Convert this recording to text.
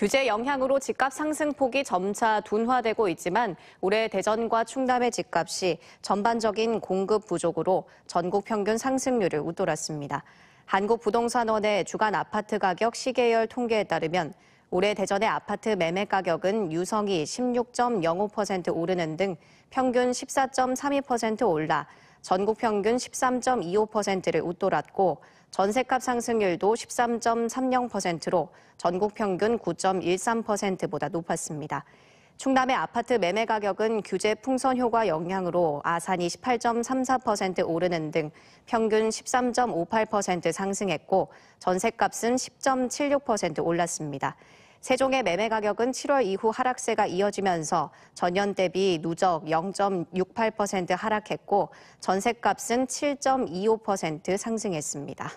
규제 영향으로 집값 상승폭이 점차 둔화되고 있지만 올해 대전과 충남의 집값이 전반적인 공급 부족으로 전국 평균 상승률을 웃돌았습니다. 한국부동산원의 주간 아파트 가격 시계열 통계에 따르면 올해 대전의 아파트 매매 가격은 유성이 16.05% 오르는 등 평균 14.32% 올라 전국 평균 13.25%를 웃돌았고 전세값 상승률도 13.30%로 전국 평균 9.13%보다 높았습니다. 충남의 아파트 매매 가격은 규제 풍선 효과 영향으로 아산이 18.34% 오르는 등 평균 13.58% 상승했고 전세값은 10.76% 올랐습니다. 세종의 매매 가격은 7월 이후 하락세가 이어지면서 전년 대비 누적 0.68% 하락했고 전셋값은 7.25% 상승했습니다.